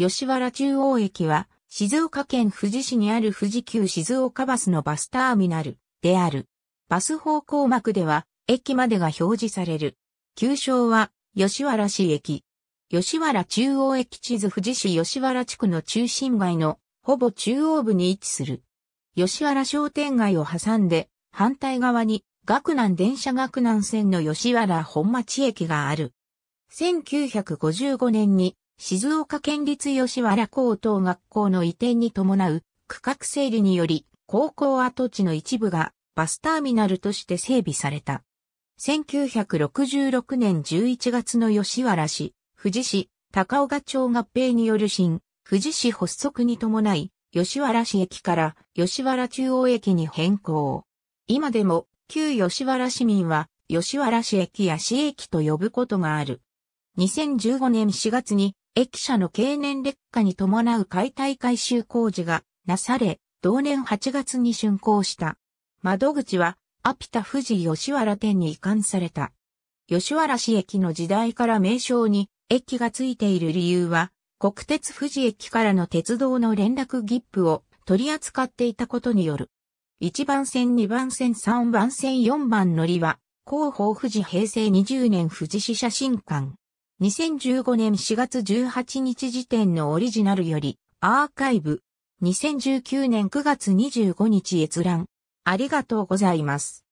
吉原中央駅は、静岡県富士市にある富士急静岡バスのバスターミナルである。バス方向幕では、駅までが表示される。旧称は、吉原市駅。吉原中央駅地図富士市吉原地区の中心街の、ほぼ中央部に位置する。吉原商店街を挟んで、反対側に、学南電車学南線の吉原本町駅がある。1955年に静岡県立吉原高等学校の移転に伴う区画整理により高校跡地の一部がバスターミナルとして整備された。1966年11月の吉原市、富士市、高岡町合併による新、富士市発足に伴い、吉原市駅から吉原中央駅に変更。今でも旧吉原市民は吉原市駅や市駅と呼ぶことがある。2015年4月に駅舎の経年劣化に伴う解体改修工事がなされ、同年8月に竣工した。窓口は、アピタ富士吉原店に移管された。吉原市駅の時代から名称に駅がついている理由は、国鉄富士駅からの鉄道の連絡切符を取り扱っていたことによる。1番線、2番線、3番線、4番乗りは、広報富士平成20年富士市写真館。2015年4月18日時点のオリジナルより、アーカイブ、2019年9月25日閲覧。ありがとうございます。